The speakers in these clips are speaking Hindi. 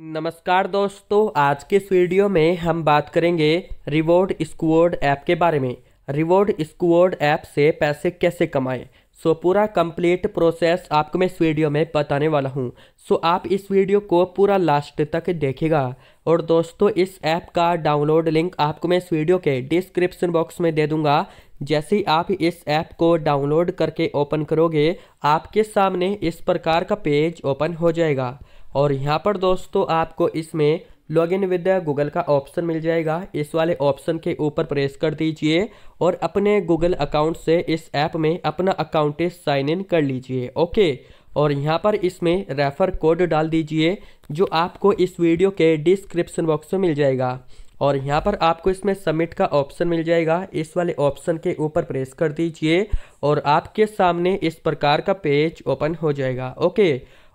नमस्कार दोस्तों आज के इस वीडियो में हम बात करेंगे रिवॉर्ड स्क्वाड ऐप के बारे में रिवॉर्ड स्क्वाड ऐप से पैसे कैसे कमाएं सो पूरा कंप्लीट प्रोसेस आपको मैं इस वीडियो में बताने वाला हूँ सो आप इस वीडियो को पूरा लास्ट तक देखेगा और दोस्तों इस ऐप का डाउनलोड लिंक आपको मैं इस वीडियो के डिस्क्रिप्शन बॉक्स में दे दूँगा जैसे ही आप इस ऐप को डाउनलोड करके ओपन करोगे आपके सामने इस प्रकार का पेज ओपन हो जाएगा और यहाँ पर दोस्तों आपको इसमें लॉग इन विद गूगल का ऑप्शन मिल जाएगा इस वाले ऑप्शन के ऊपर प्रेस कर दीजिए और अपने गूगल अकाउंट से इस ऐप में अपना अकाउंट साइन इन कर लीजिए ओके और यहाँ पर इसमें रेफर कोड डाल दीजिए जो आपको इस वीडियो के डिस्क्रिप्शन बॉक्स में मिल जाएगा और यहाँ पर आपको इसमें सबमिट का ऑप्शन मिल जाएगा इस वाले ऑप्शन के ऊपर प्रेस कर दीजिए और आपके सामने इस प्रकार का पेज ओपन हो जाएगा ओके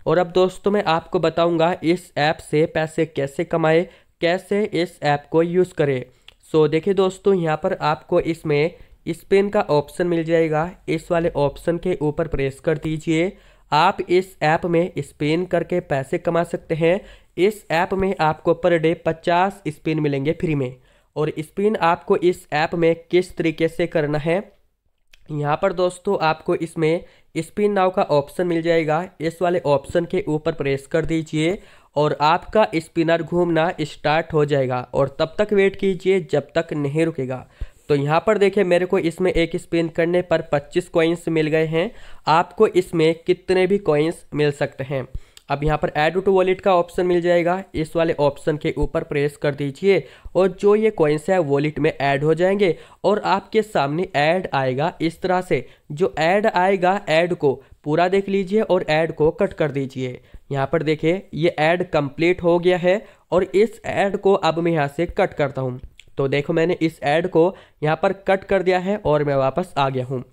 और अब दोस्तों मैं आपको बताऊंगा इस ऐप से पैसे कैसे कमाए कैसे इस ऐप को यूज़ करें सो देखिए दोस्तों यहाँ पर आपको इसमें स्पिन इस का ऑप्शन मिल जाएगा इस वाले ऑप्शन के ऊपर प्रेस कर दीजिए आप इस ऐप में स्पिन करके पैसे कमा सकते हैं इस ऐप में आपको पर डे 50 स्पिन मिलेंगे फ्री में और स्पिन आपको इस ऐप में किस तरीके से करना है यहाँ पर दोस्तों आपको इसमें स्पिन नाव का ऑप्शन मिल जाएगा इस वाले ऑप्शन के ऊपर प्रेस कर दीजिए और आपका स्पिनर घूमना स्टार्ट हो जाएगा और तब तक वेट कीजिए जब तक नहीं रुकेगा तो यहाँ पर देखिए मेरे को इसमें एक स्पिन करने पर 25 कॉइन्स मिल गए हैं आपको इसमें कितने भी कॉइन्स मिल सकते हैं अब यहाँ पर एड टू वॉलेट का ऑप्शन मिल जाएगा इस वाले ऑप्शन के ऊपर प्रेस कर दीजिए और जो ये कॉइन्स है वॉलेट में ऐड हो जाएंगे और आपके सामने ऐड आएगा इस तरह से जो ऐड आएगा ऐड को पूरा देख लीजिए और ऐड को कट कर दीजिए यहाँ पर देखिए ये ऐड कंप्लीट हो गया है और इस ऐड को अब मैं यहाँ से कट करता हूँ तो देखो मैंने इस ऐड को यहाँ पर कट कर दिया है और मैं वापस आ गया हूँ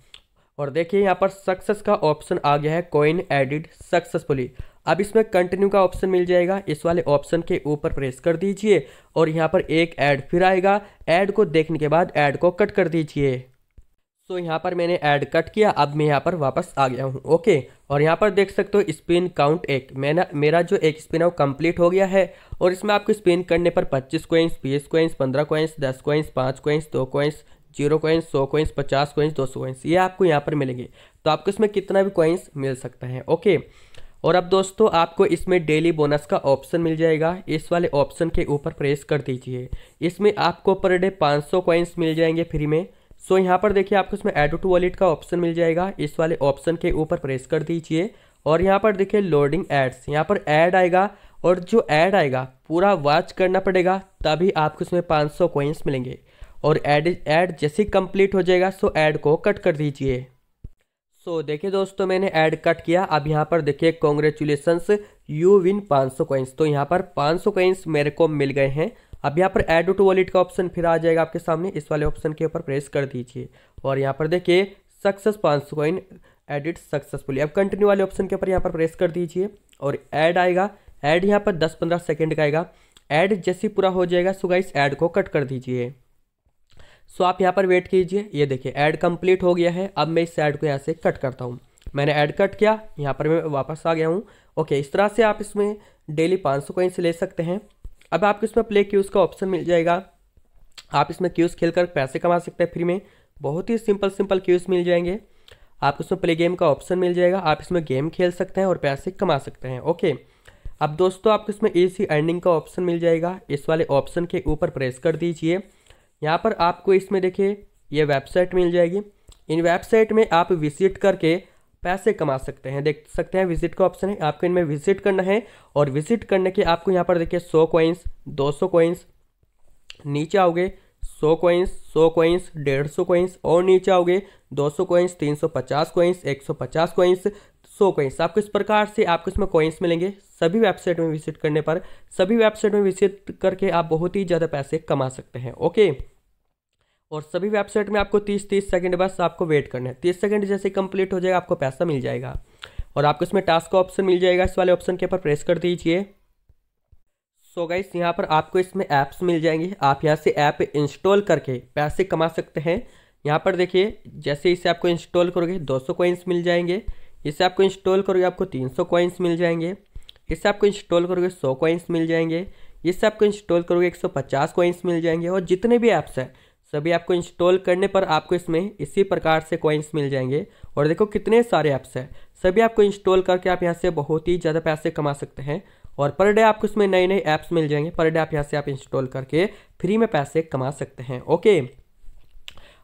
और देखिए यहाँ पर सक्सेस का ऑप्शन आ गया है कॉइन एडिड सक्सेसफुली अब इसमें कंटिन्यू का ऑप्शन मिल जाएगा इस वाले ऑप्शन के ऊपर प्रेस कर दीजिए और यहाँ पर एक ऐड फिर आएगा ऐड को देखने के बाद ऐड को कट कर दीजिए सो यहाँ पर मैंने ऐड कट किया अब मैं यहाँ पर वापस आ गया हूँ ओके और यहाँ पर देख सकते हो स्पिन काउंट एक मैंने मेरा जो एक स्पिन है वो कम्प्लीट हो गया है और इसमें आपको स्पिन करने पर 25 coins 20 coins 15 coins 10 coins 5 coins 2 coins zero coins सौ कोइंस पचास कोइंस दो सौ कोइंस ये आपको यहाँ पर मिलेंगे तो आपको इसमें कितना भी कोइंस मिल सकता है ओके और अब दोस्तों आपको इसमें डेली बोनस का ऑप्शन मिल जाएगा इस वाले ऑप्शन के ऊपर प्रेस कर दीजिए इसमें आपको पर डे 500 सौ कॉइन्स मिल जाएंगे फ्री में सो यहाँ पर देखिए आपको इसमें एडो टू वॉलेट का ऑप्शन मिल जाएगा इस वाले ऑप्शन के ऊपर प्रेस कर दीजिए और यहाँ पर देखिए लोडिंग एड्स यहाँ पर ऐड आएगा और जो ऐड आएगा पूरा वॉच करना पड़ेगा तभी आपको इसमें 500 सौ मिलेंगे और एड एड जैसे कंप्लीट हो जाएगा सो ऐड को कट कर दीजिए सो so, देखिए दोस्तों मैंने ऐड कट किया अब यहाँ पर देखिए कॉन्ग्रेचुलेसन्स यू विन 500 सौ कॉइन्स तो यहाँ पर 500 सौ कॉइन्स मेरे को मिल गए हैं अब यहाँ पर ऐड टू वॉलेट का ऑप्शन फिर आ जाएगा आपके सामने इस वाले ऑप्शन के ऊपर प्रेस कर दीजिए और यहाँ पर देखिए सक्सेस 500 सौ कॉइन एडिट सक्सेसफुली अब कंटिन्यू वाले ऑप्शन के ऊपर यहाँ पर प्रेस कर दीजिए और ऐड आएगा ऐड यहाँ पर दस पंद्रह सेकेंड का आएगा एड जैसे पूरा हो जाएगा इस एड को कट कर दीजिए सो आप यहाँ पर वेट कीजिए ये देखिए ऐड कंप्लीट हो गया है अब मैं इस ऐड को यहाँ से कट करता हूँ मैंने ऐड कट किया यहाँ पर मैं वापस आ गया हूँ ओके इस तरह से आप इसमें डेली पाँच सौ कॉइंस ले सकते हैं अब आपको इसमें प्ले क्यूज़ का ऑप्शन मिल जाएगा आप इसमें क्यूज़ खेल कर पैसे कमा सकते हैं फ्री में बहुत ही सिंपल सिंपल क्यूज़ मिल जाएंगे आपको इसमें प्ले गेम का ऑप्शन मिल जाएगा आप इसमें गेम खेल सकते हैं और पैसे कमा सकते हैं ओके अब दोस्तों आपको इसमें सी अर्निंग का ऑप्शन मिल जाएगा इस वाले ऑप्शन के ऊपर प्रेस कर दीजिए यहाँ पर आपको इसमें देखिए ये वेबसाइट मिल जाएगी इन वेबसाइट में आप विजिट करके पैसे कमा सकते हैं देख सकते हैं विजिट का ऑप्शन है आपको इनमें विजिट करना है और विजिट करने के आपको यहाँ पर देखिए सौ कोइंस दो सौ कोइंस नीचे आओगे सौ कोइंस सौ कोइंस डेढ़ सौ कोइंस और नीचे आओगे दो सौ कोइंस तीन सौ पचास कोइंस एक सौ पचास कोइंस सो कोइंस आपको इस प्रकार से आपको इसमें कोइंस मिलेंगे सभी वेबसाइट में विजिट करने पर सभी वेबसाइट में विजिट करके आप बहुत ही ज़्यादा पैसे कमा सकते हैं ओके और सभी वेबसाइट में आपको तीस तीस सेकेंड बस आपको वेट करना है तीस सेकेंड जैसे कंप्लीट हो जाएगा आपको पैसा मिल जाएगा और आपको इसमें टास्क का ऑप्शन मिल जाएगा इस वाले ऑप्शन के ऊपर प्रेस कर दीजिए सो गाइस यहाँ पर आपको इसमें ऐप्स मिल जाएंगे आप यहाँ से ऐप इंस्टॉल करके पैसे कमा सकते हैं यहाँ पर देखिए जैसे इसे आपको इंस्टॉल करोगे 200 सौ कोइंस मिल जाएंगे इसे आपको इंस्टॉल करोगे आपको 300 कॉइन्स मिल जाएंगे इससे आपको इंस्टॉल करोगे 100 कॉइन्स मिल जाएंगे इससे आपको इंस्टॉल करोगे 150 कॉइन्स मिल जाएंगे और जितने भी ऐप्स हैं सभी आपको इंस्टॉल करने पर आपको इसमें इसी प्रकार से कॉइन्स मिल जाएंगे और देखो कितने सारे ऐप्स हैं सभी आपको इंस्टॉल करके आप यहाँ से बहुत ही ज़्यादा पैसे कमा सकते हैं और पर डे आपको इसमें नए नए ऐप्स मिल जाएंगे पर डे आप यहाँ से आप इंस्टॉल करके फ्री में पैसे कमा सकते हैं ओके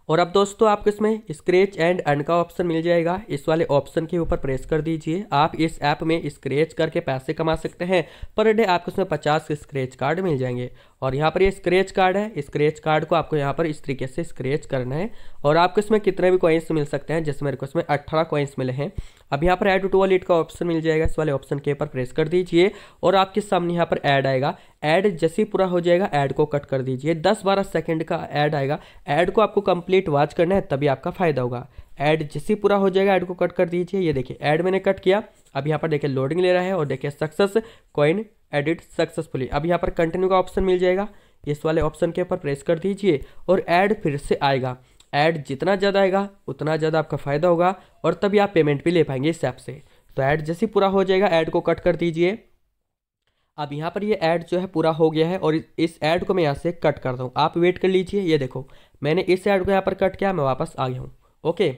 और अब दोस्तों आपको इसमें स्क्रेच एंड अर्न का ऑप्शन मिल जाएगा इस वाले ऑप्शन के ऊपर प्रेस कर दीजिए आप इस ऐप में स्क्रेच करके पैसे कमा सकते हैं पर डे आपको इसमें पचास स्क्रेच कार्ड मिल जाएंगे और यहाँ पर ये स्क्रेच कार्ड है स्क्रेच कार्ड को आपको यहाँ पर इस तरीके से स्क्रेच करना है और आपको इसमें कितने भी कॉइन्स मिल सकते हैं जैसे मेरे को इसमें अट्ठारह कॉइन्स मिले हैं अब यहाँ पर ऐड टू वॉलेट का ऑप्शन मिल जाएगा इस वाले ऑप्शन के ऊपर प्रेस कर दीजिए और आपके सामने यहाँ पर ऐड आएगा ऐड जैसे ही पूरा हो जाएगा ऐड को कट कर दीजिए दस बारह सेकेंड का ऐड आएगा ऐड को आपको कंप्लीट वॉच करना है तभी आपका फायदा होगा ऐड जैसे ही पूरा हो जाएगा ऐड को कट कर दीजिए ये देखिए ऐड मैंने कट किया अब यहाँ पर देखिए लोडिंग ले रहा है और देखिए सक्सेस कॉइन एडिट सक्सेसफुली अब यहाँ पर कंटिन्यू का ऑप्शन मिल जाएगा इस वाले ऑप्शन के ऊपर प्रेस कर दीजिए और ऐड फिर से आएगा ऐड जितना ज़्यादा आएगा उतना ज़्यादा आपका फ़ायदा होगा और तभी आप पेमेंट भी ले पाएंगे इस ऐप से तो ऐड जैसे पूरा हो जाएगा ऐड को कट कर दीजिए अब यहाँ पर ये यह ऐड जो है पूरा हो गया है और इस ऐड को मैं यहाँ से कट कर दूँ आप वेट कर लीजिए ये देखो मैंने इस ऐड को यहाँ पर कट किया मैं वापस आ गया हूँ ओके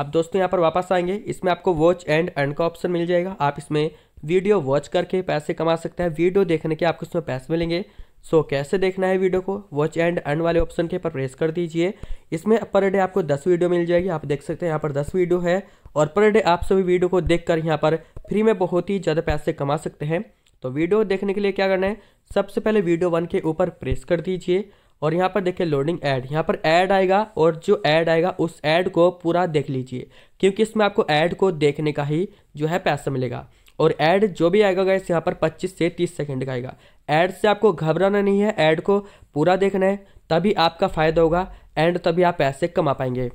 अब दोस्तों यहाँ पर वापस आएंगे इसमें आपको वॉच एंड अर्न का ऑप्शन मिल जाएगा आप इसमें वीडियो वॉच करके पैसे कमा सकते हैं वीडियो देखने के आपको इसमें पैसे मिलेंगे सो so, कैसे देखना है वीडियो को वॉच एंड अर्न वाले ऑप्शन के ऊपर प्रेस कर दीजिए इसमें पर डे आपको दस वीडियो मिल जाएगी आप देख सकते हैं यहाँ पर दस वीडियो है और पर डे आप सभी वीडियो को देख यहाँ पर फ्री में बहुत ही ज़्यादा पैसे कमा सकते हैं तो वीडियो देखने के लिए क्या करना है सबसे पहले वीडियो वन के ऊपर प्रेस कर दीजिए और यहाँ पर देखिए लोडिंग ऐड यहाँ पर ऐड आएगा और जो ऐड आएगा उस ऐड को पूरा देख लीजिए क्योंकि इसमें आपको ऐड को देखने का ही जो है पैसा मिलेगा और ऐड जो भी आएगा गैस यहाँ पर 25 से 30 सेकंड का आएगा ऐड से आपको घबराना नहीं है ऐड को पूरा देखना है तभी आपका फ़ायदा होगा एंड तभी आप पैसे कमा पाएंगे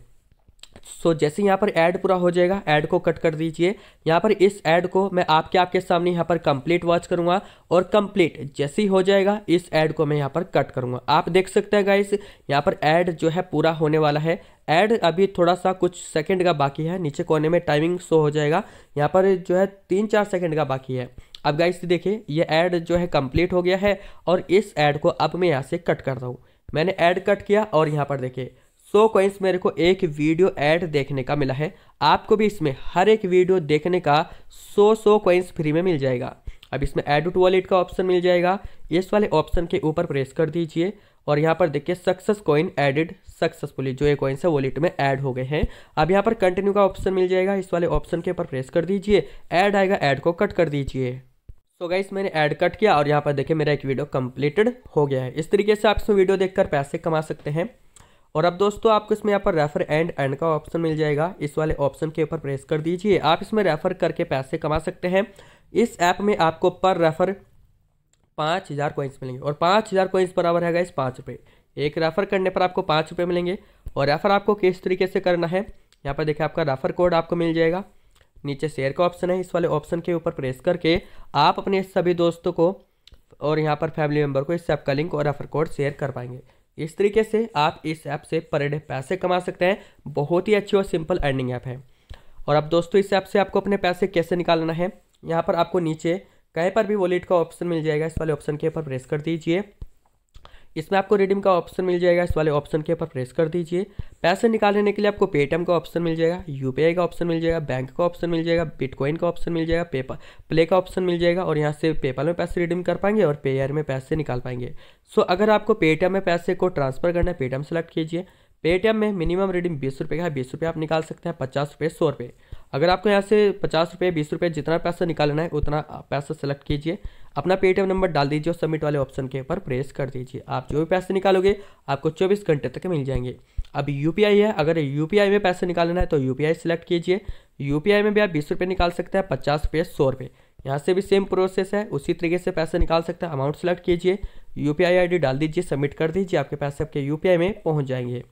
सो so, जैसे यहाँ पर ऐड पूरा हो जाएगा ऐड को कट कर दीजिए यहाँ पर इस ऐड को मैं आपके आपके सामने यहाँ पर कंप्लीट वॉच करूँगा और कंप्लीट जैसे ही हो जाएगा इस ऐड को मैं यहाँ पर कट करूँगा आप देख सकते हैं गाइस यहाँ पर ऐड जो है पूरा होने वाला है ऐड अभी थोड़ा सा कुछ सेकंड का बाकी है नीचे कोने में टाइमिंग शो हो जाएगा यहाँ पर जो है तीन चार सेकेंड का बाकी है अब गाइस देखिए ये ऐड जो है कंप्लीट हो गया है और इस ऐड को अब मैं यहाँ से कट कर रहा हूँ मैंने ऐड कट किया और यहाँ पर देखिए सौ कॉइंस मेरे को एक वीडियो ऐड देखने का मिला है आपको भी इसमें हर एक वीडियो देखने का सौ सौ कॉइंस फ्री में मिल जाएगा अब इसमें एड टू वॉलेट का ऑप्शन मिल जाएगा इस वाले ऑप्शन के ऊपर प्रेस कर दीजिए और यहाँ पर देखिए सक्सेस कॉइन एडेड सक्सेसफुली जो ये कॉइन्स है वॉलेट में ऐड हो गए हैं अब यहाँ पर कंटिन्यू का ऑप्शन मिल जाएगा इस वाले ऑप्शन के ऊपर प्रेस कर दीजिए ऐड आएगा ऐड को कट कर दीजिए सो गाइस मैंने ऐड कट किया और यहाँ पर देखिए मेरा एक वीडियो कंप्लीटेड हो गया है इस तरीके से आप इसमें वीडियो देखकर पैसे कमा सकते हैं और अब दोस्तों आपको इसमें यहाँ पर रेफर एंड एंड का ऑप्शन मिल जाएगा इस वाले ऑप्शन के ऊपर प्रेस कर दीजिए आप इसमें रेफर करके पैसे कमा सकते हैं इस ऐप में आपको पर रेफर पाँच हज़ार कोइंस मिलेंगे और पाँच हज़ार कोइंस बराबर है इस पाँच रुपये एक रेफ़र करने पर आपको पाँच रुपये मिलेंगे और रेफ़र आपको किस तरीके से करना है यहाँ पर देखिए आपका रेफ़र कोड आपको मिल जाएगा नीचे शेयर का ऑप्शन है इस वाले ऑप्शन के ऊपर प्रेस करके आप अपने सभी दोस्तों को और यहाँ पर फैमिली मेम्बर को इस ऐप का लिंक और रेफ़र कोड शेयर कर पाएंगे इस तरीके से आप इस ऐप से पर डे पैसे कमा सकते हैं बहुत ही अच्छी और सिंपल अर्निंग ऐप है और अब दोस्तों इस ऐप से आपको अपने पैसे कैसे निकालना है यहाँ पर आपको नीचे कहीं पर भी वॉलेट का ऑप्शन मिल जाएगा इस वाले ऑप्शन के ऊपर प्रेस कर दीजिए इसमें आपको रिडीम का ऑप्शन मिल जाएगा इस वाले ऑप्शन के ऊपर प्रेस कर दीजिए पैसे निकाल लेने के लिए आपको पेटीएम का ऑप्शन मिल जाएगा यूपीआई का ऑप्शन मिल जाएगा बैंक का ऑप्शन मिल जाएगा बिटकॉइन का ऑप्शन मिल जाएगा पेपर प्ले का ऑप्शन मिल जाएगा और यहाँ से पेपाल में पैसे रिडीम कर पाएंगे और पेयर में पैसे निकाल पाएंगे सो अगर आपको पेटीएम में पैसे को ट्रांसफर करना है पेटीएम सेलेक्ट कीजिए पेटीएम में मिनिमम रिडीम बीस रुपये का है बीस रुपये आप निकाल सकते हैं पचास रुपये सौ रुपये अगर आपको यहाँ से पचास रुपये बीस रुपये जितना पैसा निकालना है उतना पैसा सेलेक्ट कीजिए अपना पेटीएम नंबर डाल दीजिए और सबमिट वाले ऑप्शन के ऊपर प्रेस कर दीजिए आप जो भी पैसे निकालोगे आपको चौबीस घंटे तक मिल जाएंगे अब यू है अगर यू में पैसे निकालना है तो यू सेलेक्ट कीजिए यू में भी आप बीस रुपये निकाल सकते हैं पचास रुपये सौ रुपये यहाँ से भी सेम प्रोसेस है उसी तरीके से पैसे निकाल सकते हैं अमाउंट सेलेक्ट कीजिए यू पी डाल दीजिए सबमिट कर दीजिए आपके पैसे आपके यू में पहुँच जाएंगे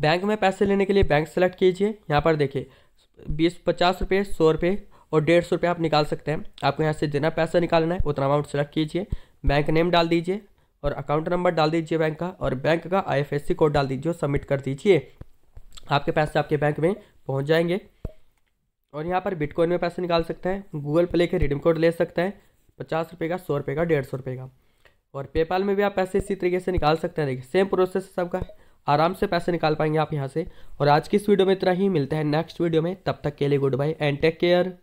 बैंक में पैसे लेने के लिए बैंक सेलेक्ट कीजिए यहाँ पर देखिए बीस पचास रुपये सौ रुपये और डेढ़ सौ रुपये आप निकाल सकते हैं आपको यहाँ से जितना पैसा निकालना है उतना अमाउंट सेलेक्ट कीजिए बैंक नेम डाल दीजिए और अकाउंट नंबर डाल दीजिए बैंक का और बैंक का आईएफएससी कोड डाल दीजिए सबमिट कर दीजिए आपके पैसे आपके बैंक में पहुँच जाएंगे और यहाँ पर बिटकॉइन में पैसे निकाल सकते हैं गूगल पे लेके रिडीम कोड ले सकते हैं पचास रुपये का सौ रुपये का डेढ़ सौ रुपये का और पेपाल में भी आप पैसे इसी तरीके से निकाल सकते हैं देखिए सेम प्रोसेस सबका आराम से पैसे निकाल पाएंगे आप यहाँ से और आज की इस वीडियो में इतना ही मिलता है नेक्स्ट वीडियो में तब तक के लिए good bye and take care